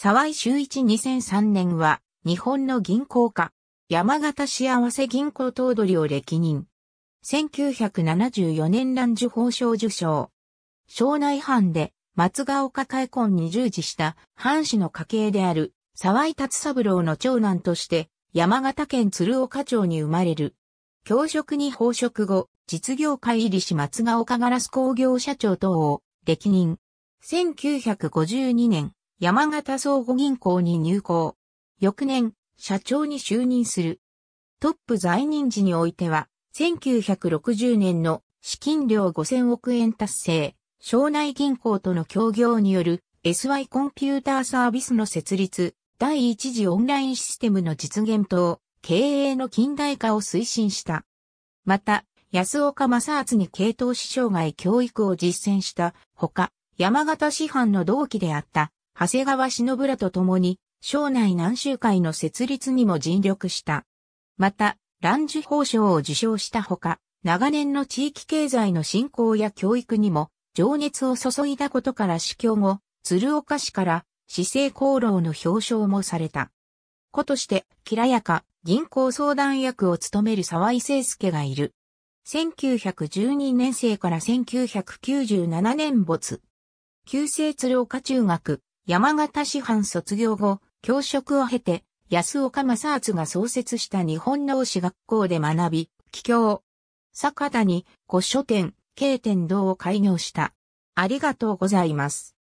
沢井修一2003年は、日本の銀行家、山形幸せ銀行頭取を歴任。1974年乱受報賞受賞。省内藩で、松ヶ丘開墾に従事した藩士の家系である沢井達三郎の長男として山形県鶴岡町に生まれる。教職に報職後、実業界入りし松ヶ丘ガラス工業社長等を歴任。1952年、山形総合銀行に入行。翌年、社長に就任する。トップ在任時においては、1960年の資金量5000億円達成、省内銀行との協業による SY コンピューターサービスの設立、第一次オンラインシステムの実現と、経営の近代化を推進した。また、安岡正厚に系統師障害教育を実践したほか、山形師範の同期であった長谷川忍らと共に、省内南州会の設立にも尽力した。また、乱受法賞を受賞したほか、長年の地域経済の振興や教育にも情熱を注いだことから死去後、鶴岡市から市政功労の表彰もされた。子として、きらやか、銀行相談役を務める沢井聖介がいる。1912年生から1997年没。旧制鶴岡中学、山形師範卒業後、教職を経て、安岡正厚が創設した日本農士学校で学び、帰郷。坂田に古書店、経天堂を開業した。ありがとうございます。